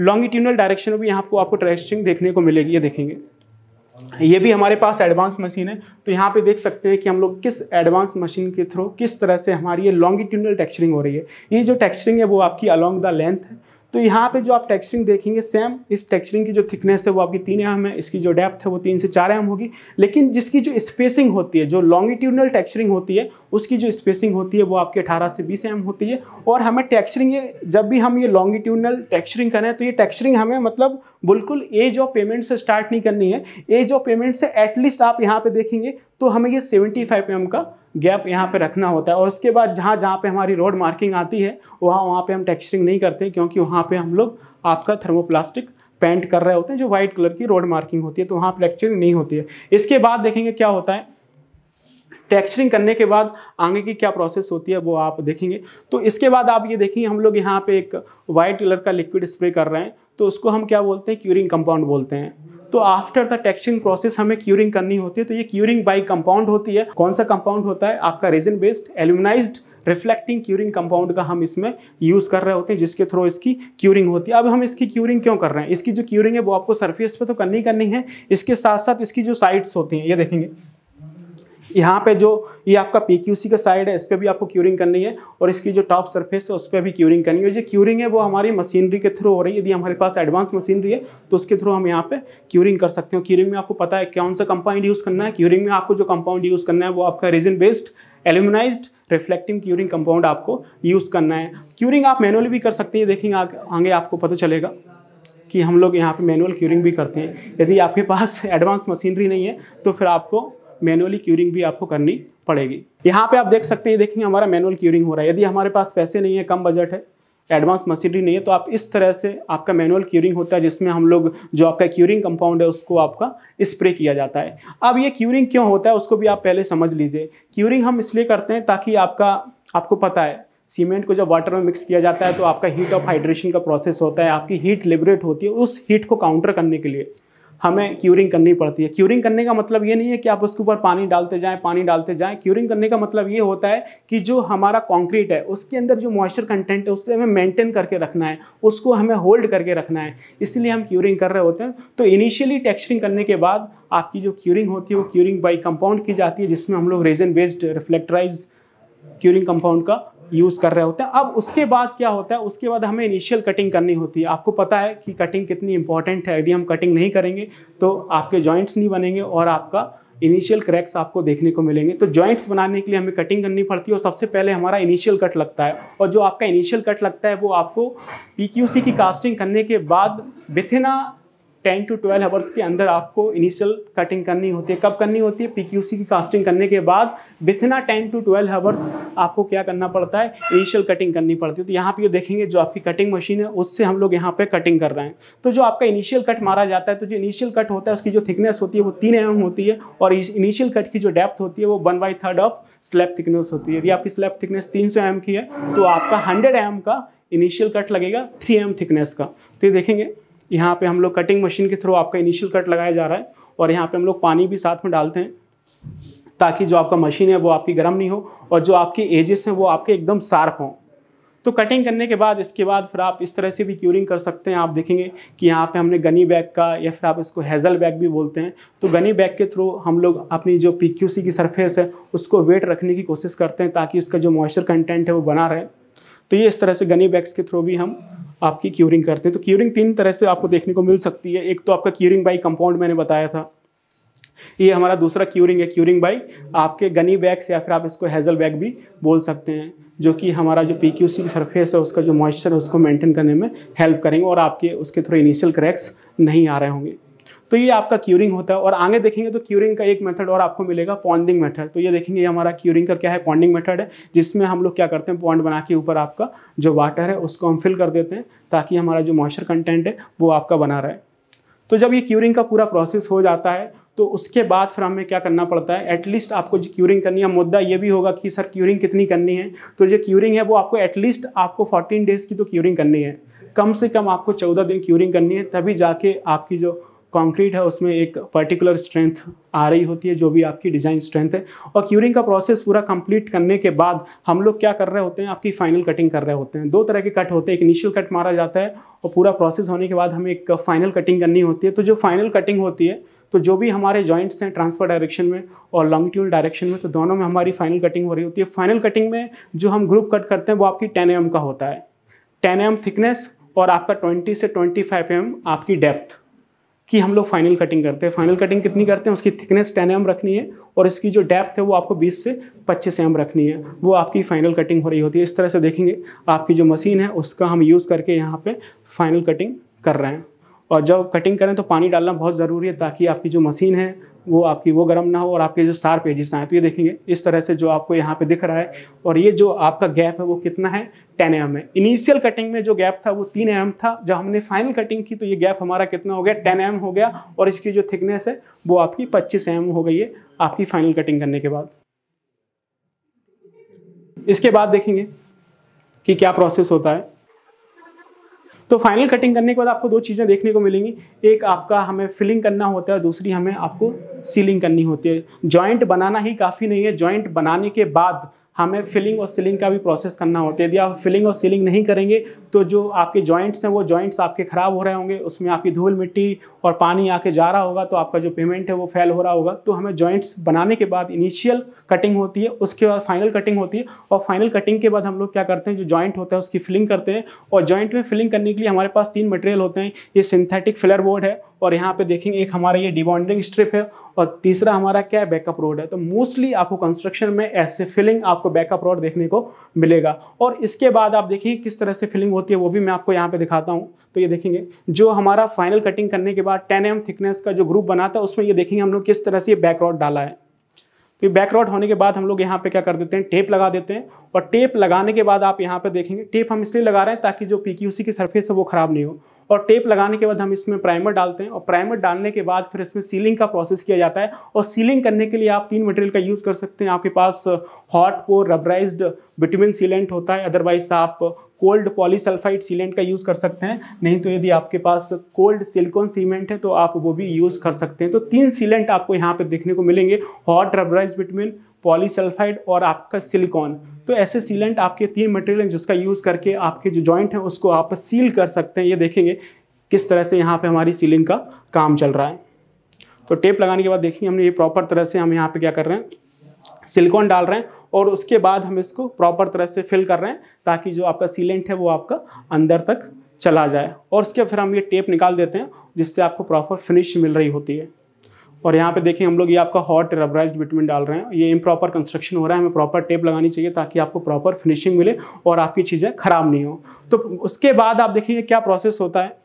लॉन्गिट्यूनल डायरेक्शन में भी यहाँ आपको आपको टेक्सचरिंग देखने को मिलेगी ये देखेंगे ये भी हमारे पास एडवांस मशीन है तो यहाँ पे देख सकते हैं कि हम लोग किस एडवांस मशीन के थ्रू किस तरह से हमारी ये लॉन्गिट्यूनल टेक्चरिंग हो रही है ये जो टेक्चरिंग है वो आपकी अलोंग द लेंथ है तो यहाँ पे जो आप टेक्सचरिंग देखेंगे सेम इस टेक्सचरिंग की जो थिकनेस है वो आपकी तीन एम है इसकी जो डेप्थ है वो तीन से चार एम होगी लेकिन जिसकी जो स्पेसिंग होती है जो लॉन्गिट्यूडनल टेक्सचरिंग होती है उसकी जो स्पेसिंग होती है वो आपकी 18 से बीस एम होती है और हमें टेक्सचरिंग ये जब भी हम ये लॉन्गिट्यूडनल टेक्सचरिंग करें तो ये टेक्सचरिंग हमें मतलब बिल्कुल एज ऑफ पेमेंट से स्टार्ट नहीं करनी है एज ऑफ पेमेंट से एटलीस्ट आप यहाँ पर देखेंगे तो हमें ये सेवेंटी फाइव एम का गैप यहाँ पे रखना होता है और उसके बाद जहाँ जहाँ पे हमारी रोड मार्किंग आती है वहाँ वहाँ पे हम टेक्सचरिंग नहीं करते क्योंकि वहाँ पे हम लोग आपका थर्मोप्लास्टिक पेंट कर रहे होते हैं जो वाइट कलर की रोड मार्किंग होती है तो वहाँ पर टेक्चरिंग नहीं होती है इसके बाद देखेंगे क्या होता है टेक्सचरिंग करने के बाद आगे की क्या प्रोसेस होती है वो आप देखेंगे तो इसके बाद आप ये देखेंगे हम लोग यहाँ पर एक वाइट कलर का लिक्विड स्प्रे कर रहे हैं तो उसको हम क्या बोलते हैं क्यूरिंग कंपाउंड बोलते हैं तो आफ्टर द टेक्सटिंग प्रोसेस हमें क्यूरिंग करनी होती है तो ये क्यूरिंग बाई कंपाउंड होती है कौन सा कंपाउंड होता है आपका resin based aluminized reflecting curing compound का हम इसमें यूज़ कर रहे होते हैं जिसके थ्रू इसकी क्यूरिंग होती है अब हम इसकी क्यूरिंग क्यों कर रहे हैं इसकी जो क्यूरिंग है वो आपको सरफेस पे तो करनी करनी है इसके साथ साथ इसकी जो साइड्स होती हैं ये देखेंगे यहाँ पे जो ये आपका पी का साइड है इस पर भी आपको क्यूरिंग करनी है और इसकी जो टॉप सरफेस है उस पर भी क्यूरिंग करनी है जो क्यूरिंग है वो हमारी मशीनरी के थ्रू हो रही है यदि हमारे पास एडवांस मशीनरी है तो उसके थ्रू हम यहाँ पे क्यूरिंग कर सकते हो क्यूरिंग में आपको पता है कौन सा कंपाउंड यूज़ करना है क्यूरिंग में आपको जो कंपाउंड यूज़ करना है वो आपका resin based aluminized reflecting curing compound आपको यूज़ करना है क्यूरिंग आप मैनुअली भी कर सकते हैं देखेंगे आगे आपको पता चलेगा कि हम लोग यहाँ पे मैनुअल क्यूरिंग भी करते हैं यदि आपके पास एडवांस मशीनरी नहीं है तो फिर आपको मैनुअली क्यूरिंग भी आपको करनी पड़ेगी यहाँ पे आप देख सकते हैं देखेंगे हमारा मैनुअल क्यूरिंग हो रहा है यदि हमारे पास पैसे नहीं है कम बजट है एडवांस मशीनरी नहीं है तो आप इस तरह से आपका मैनुअल क्यूरिंग होता है जिसमें हम लोग जो आपका क्यूरिंग कंपाउंड है उसको आपका स्प्रे किया जाता है अब ये क्यूरिंग क्यों होता है उसको भी आप पहले समझ लीजिए क्यूरिंग हम इसलिए करते हैं ताकि आपका आपको पता है सीमेंट को जब वाटर में मिक्स किया जाता है तो आपका हीट ऑफ हाइड्रेशन का प्रोसेस होता है आपकी हीट लिबरेट होती है उस हीट को काउंटर करने के लिए हमें क्यूरिंग करनी पड़ती है क्यूरिंग करने का मतलब ये नहीं है कि आप उसके ऊपर पानी डालते जाएं पानी डालते जाएं क्यूरिंग करने का मतलब ये होता है कि जो हमारा कंक्रीट है उसके अंदर जो मॉइस्चर कंटेंट है उससे हमें मेंटेन करके रखना है उसको हमें होल्ड करके रखना है इसलिए हम क्यूरिंग कर रहे होते हैं तो इनिशियली टेक्स्चरिंग करने के बाद आपकी जो क्यूरिंग होती है वो क्यूरिंग बाई कंपाउंड की जाती है जिसमें हम लोग resin based reflectorized curing compound का यूज़ कर रहे होते हैं अब उसके बाद क्या होता है उसके बाद हमें इनिशियल कटिंग करनी होती है आपको पता है कि कटिंग कितनी इंपॉर्टेंट है यदि हम कटिंग नहीं करेंगे तो आपके जॉइंट्स नहीं बनेंगे और आपका इनिशियल क्रैक्स आपको देखने को मिलेंगे तो जॉइंट्स बनाने के लिए हमें कटिंग करनी पड़ती है और सबसे पहले हमारा इनिशियल कट लगता है और जो आपका इनिशियल कट लगता है वो आपको पी की कास्टिंग करने के बाद within ten to twelve hours के अंदर आपको इनिशियल कटिंग करनी होती है कब करनी होती है पीक्यूसी की कास्टिंग करने के बाद within ten to twelve hours आपको क्या करना पड़ता है इनिशियल कटिंग करनी पड़ती है तो यहाँ पे ये देखेंगे जो आपकी कटिंग मशीन है उससे हम लोग यहाँ पे कटिंग कर रहे हैं तो जो आपका इनिशियल कट मारा जाता है तो जो इनिशियल कट होता है उसकी जो थिकनेस होती है वो तीन एम होती है और इनिशियल कट की जो डेप्थ होती है वो one by third of slab thickness होती है यदि आपकी स्लैब थिकनेस तीन सौ एम की है तो आपका हंड्रेड एम का इनिशियल कट लगेगा थ्री एम थिकनेस का तो ये देखेंगे यहाँ पे हम लोग कटिंग मशीन के थ्रू आपका इनिशियल कट लगाया जा रहा है और यहाँ पे हम लोग पानी भी साथ में डालते हैं ताकि जो आपका मशीन है वो आपकी गर्म नहीं हो और जो आपके एजेस हैं वो आपके एकदम शार्प हों तो कटिंग करने के बाद इसके बाद फिर आप इस तरह से भी क्यूरिंग कर सकते हैं आप देखेंगे कि यहाँ पे हमने गनी बैग का या फिर आप इसको हेजल बैग भी बोलते हैं तो गनी बैग के थ्रू हम लोग अपनी जो पी की सरफेस है उसको वेट रखने की कोशिश करते हैं ताकि उसका जो मॉइस्चर कंटेंट है वो बना रहे तो ये इस तरह से गनी बैग्स के थ्रू भी हम आपकी क्यूरिंग करते हैं तो क्यूरिंग तीन तरह से आपको देखने को मिल सकती है एक तो आपका क्यूरिंग बाई कंपाउंड मैंने बताया था ये हमारा दूसरा क्यूरिंग है क्यूरिंग बाई आपके गनी बैग्स या फिर आप इसको हेजल बैग भी बोल सकते हैं जो कि हमारा जो पी सी की सरफेस है उसका जो मॉइस्चर है उसको मेंटेन करने में हेल्प करेंगे और आपके उसके थ्रू इनिशियल क्रैक्स नहीं आ रहे होंगे तो ये आपका क्यूरिंग होता है और आगे देखेंगे तो क्यूरिंग का एक मेथड और आपको मिलेगा पॉन्डिंग मेथड तो ये देखेंगे ये हमारा क्यूरिंग का क्या है पॉन्डिंग मेथड है जिसमें हम लोग क्या करते हैं पॉन्ड बना के ऊपर आपका जो वाटर है उसको हम फिल कर देते हैं ताकि हमारा जो मॉइस्चर कंटेंट है वो आपका बना रहे तो जब ये क्यूरिंग का पूरा प्रोसेस हो जाता है तो उसके बाद फिर हमें क्या करना पड़ता है एटलीस्ट आपको जो क्यूरिंग करनी है मुद्दा ये भी होगा कि सर क्यूरिंग कितनी करनी है तो जो क्यूरिंग है वो आपको एटलीस्ट आपको 14 डेज़ की तो क्यूरिंग करनी है कम से कम आपको 14 दिन क्यूरिंग करनी है तभी जाके आपकी जो कंक्रीट है उसमें एक पर्टिकुलर स्ट्रेंथ आ रही होती है जो भी आपकी डिज़ाइन स्ट्रेंथ है और क्यूरिंग का प्रोसेस पूरा कंप्लीट करने के बाद हम लोग क्या कर रहे होते हैं आपकी फाइनल कटिंग कर रहे होते हैं दो तरह के कट होते हैं एक इनिशियल कट मारा जाता है और पूरा प्रोसेस होने के बाद हमें एक फाइनल कटिंग करनी होती है तो जो फाइनल कटिंग होती है तो जो भी हमारे जॉइंट्स हैं ट्रांसफर डायरेक्शन में और ट्यूल डायरेक्शन में तो दोनों में हमारी फाइनल कटिंग हो रही होती है फाइनल कटिंग में जो हम ग्रुप कट करते हैं वो आपकी टेन एम का होता है टेन एम थिकनेस और आपका ट्वेंटी से ट्वेंटी फाइव एम आपकी डेप्थ कि हम लोग फाइनल कटिंग करते हैं फाइनल कटिंग कितनी करते हैं उसकी थिकनेस टेन एम रखनी है और इसकी जो डेप्थ है वो आपको 20 से 25 एम रखनी है वो आपकी फाइनल कटिंग हो रही होती है इस तरह से देखेंगे आपकी जो मशीन है उसका हम यूज़ करके यहाँ पे फाइनल कटिंग कर रहे हैं और जब कटिंग करें तो पानी डालना बहुत ज़रूरी है ताकि आपकी जो मशीन है वो आपकी वो गर्म ना हो और आपके जो सार पेजेस आएँ तो ये देखेंगे इस तरह से जो आपको यहाँ पर दिख रहा है और ये जो आपका गैप है वो कितना है टेन एम है इनिशियल कटिंग में जो गैप था वो तीन एम था जब हमने फाइनल कटिंग की तो ये गैप हमारा कितना हो गया टेन एम हो गया और इसकी जो थिकनेस है वो आपकी पच्चीस एम हो गई है आपकी फाइनल कटिंग करने के बाद इसके बाद देखेंगे कि क्या प्रोसेस होता है तो फाइनल कटिंग करने के बाद आपको दो चीज़ें देखने को मिलेंगी एक आपका हमें फिलिंग करना होता है दूसरी हमें आपको सीलिंग करनी होती है जॉइंट बनाना ही काफ़ी नहीं है जॉइंट बनाने के बाद हमें फिलिंग और सीलिंग का भी प्रोसेस करना होता है यदि आप फिलिंग और सीलिंग नहीं करेंगे तो जो आपके जॉइंट्स हैं वो जॉइंट्स आपके ख़राब हो रहे होंगे उसमें आपकी धूल मिट्टी और पानी आके जा रहा होगा तो आपका जो पेमेंट है वो फेल हो रहा होगा तो हमें जॉइंट्स बनाने के बाद इनिशियल कटिंग होती है उसके बाद फाइनल कटिंग होती है और फाइनल कटिंग के बाद हम लोग क्या करते हैं जो जॉइंट होता है उसकी फिलिंग करते हैं और जॉइंट में फिलिंग करने के लिए हमारे पास तीन मटेरियल होते हैं ये सिंथेटिक फिलर बोर्ड है और यहाँ पर देखेंगे एक हमारा ये डिबॉन्डिंग स्ट्रिप है और तीसरा हमारा क्या है बैकअप रोड है तो मोस्टली आपको कंस्ट्रक्शन में ऐसे फिलिंग आपको बैकअप रोड देखने को मिलेगा और इसके बाद आप देखिए किस तरह से फिलिंग होती है वो भी मैं आपको यहाँ पे दिखाता हूँ तो ये देखेंगे जो हमारा फाइनल कटिंग करने के बाद टेन एम थिकनेस का जो ग्रुप बनाता है उसमें ये देखेंगे हम लोग किस तरह से ये बैक रॉड डाला है तो ये बैक रॉड होने के बाद हम लोग यहाँ पे क्या कर देते हैं टेप लगा देते हैं और टेप लगाने के बाद आप यहाँ पे देखेंगे टेप हम इसलिए लगा रहे हैं ताकि जो पी की सरफेस है वो खराब नहीं हो और टेप लगाने के बाद हम इसमें प्राइमर डालते हैं और प्राइमर डालने के बाद फिर इसमें सीलिंग का प्रोसेस किया जाता है और सीलिंग करने के लिए आप तीन मटेरियल का यूज़ कर सकते हैं आपके पास hot pour rubberized bitumen sealant होता है अदरवाइज आप कोल्ड पॉलीसल्फाइड सीलेंट का यूज़ कर सकते हैं नहीं तो यदि आपके पास कोल्ड सिलिकॉन सीमेंट है तो आप वो भी यूज़ कर सकते हैं तो तीन सीलेंट आपको यहाँ पे देखने को मिलेंगे हॉट रबराइज बिटमिन पॉलीसल्फाइड और आपका सिलिकॉन तो ऐसे सीलेंट आपके तीन मटेरियल हैं जिसका यूज़ करके आपके जो जॉइंट हैं उसको आप सील कर सकते हैं ये देखेंगे किस तरह से यहाँ पर हमारी सीलिंग का काम चल रहा है तो टेप लगाने के बाद देखेंगे हमने ये प्रॉपर तरह से हम यहाँ पर क्या कर रहे हैं सिलिकॉन डाल रहे हैं और उसके बाद हम इसको प्रॉपर तरह से फिल कर रहे हैं ताकि जो आपका सीलेंट है वो आपका अंदर तक चला जाए और उसके फिर हम ये टेप निकाल देते हैं जिससे आपको प्रॉपर फिनिश मिल रही होती है और यहाँ पे देखिए हम लोग ये आपका हॉट रबराइज बिटमिन डाल रहे हैं ये इम प्रॉपर कंस्ट्रक्शन हो रहा है हमें प्रॉपर टेप लगानी चाहिए ताकि आपको प्रॉपर फिनिशिंग मिले और आपकी चीज़ें खराब नहीं हो तो उसके बाद आप देखिए क्या प्रोसेस होता है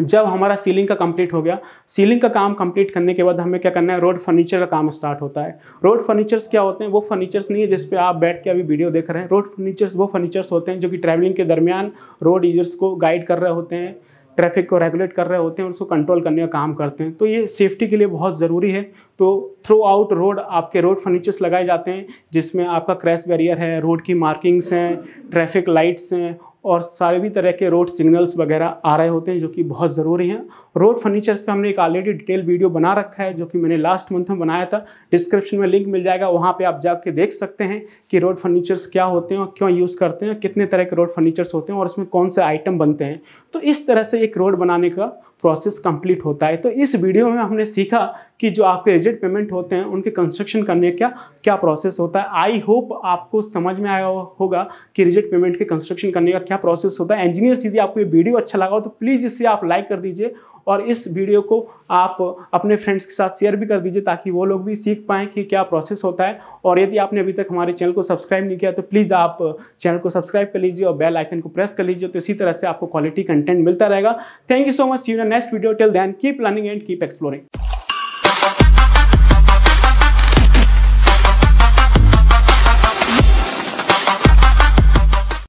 जब हमारा सीलिंग का कंप्लीट हो गया सीलिंग का काम कंप्लीट करने के बाद हमें क्या करना है रोड फर्नीचर का काम स्टार्ट होता है रोड फर्नीचर्स क्या होते हैं वो फर्नीचर्स नहीं है जिस पे आप बैठ के अभी वीडियो देख रहे हैं रोड फर्नीचर्स वो फर्नीचर्स होते हैं जो कि ट्रैवलिंग के दरमियान रोड यूजर्स को गाइड कर रहे होते हैं ट्रैफिक को रेगुलेट कर रहे होते हैं और उसको कंट्रोल करने का काम करते हैं तो ये सेफ्टी के लिए बहुत ज़रूरी है तो थ्रू आउट रोड आपके रोड फर्नीचर्स लगाए जाते हैं जिसमें आपका क्रैश बैरियर है रोड की मार्किंग्स हैं ट्रैफिक लाइट्स हैं और सारे भी तरह के रोड सिग्नल्स वगैरह आ रहे होते हैं जो कि बहुत ज़रूरी हैं रोड फर्नीचर्स पे हमने एक ऑलरेडी डिटेल वीडियो बना रखा है जो कि मैंने लास्ट मंथ में बनाया था डिस्क्रिप्शन में लिंक मिल जाएगा वहाँ पे आप जाके देख सकते हैं कि रोड फर्नीचर्स क्या होते हैं और क्यों यूज़ करते हैं कितने तरह के रोड फर्नीचर्स होते हैं और इसमें कौन से आइटम बनते हैं तो इस तरह से एक रोड बनाने का प्रोसेस कंप्लीट होता है तो इस वीडियो में हमने सीखा कि जो आपके एजेंट पेमेंट होते हैं उनके कंस्ट्रक्शन करने का क्या प्रोसेस होता है आई होप आपको समझ में आया होगा कि रिजिट पेमेंट के कंस्ट्रक्शन करने का क्या प्रोसेस होता है इंजीनियर सीधे आपको ये वीडियो अच्छा लगा हो तो प्लीज़ इसे आप लाइक कर दीजिए और इस वीडियो को आप अपने फ्रेंड्स के साथ शेयर भी कर दीजिए ताकि वो लोग भी सीख पाएँ कि क्या प्रोसेस होता है और यदि आपने अभी तक हमारे चैनल को सब्सक्राइब नहीं किया तो प्लीज़ आप चैनल को सब्सक्राइब कर लीजिए और बेल आइकन को प्रेस कर लीजिए तो इसी तरह से आपको क्वालिटी कंटेंट मिलता रहेगा thank you so much see you next video till then keep learning and keep exploring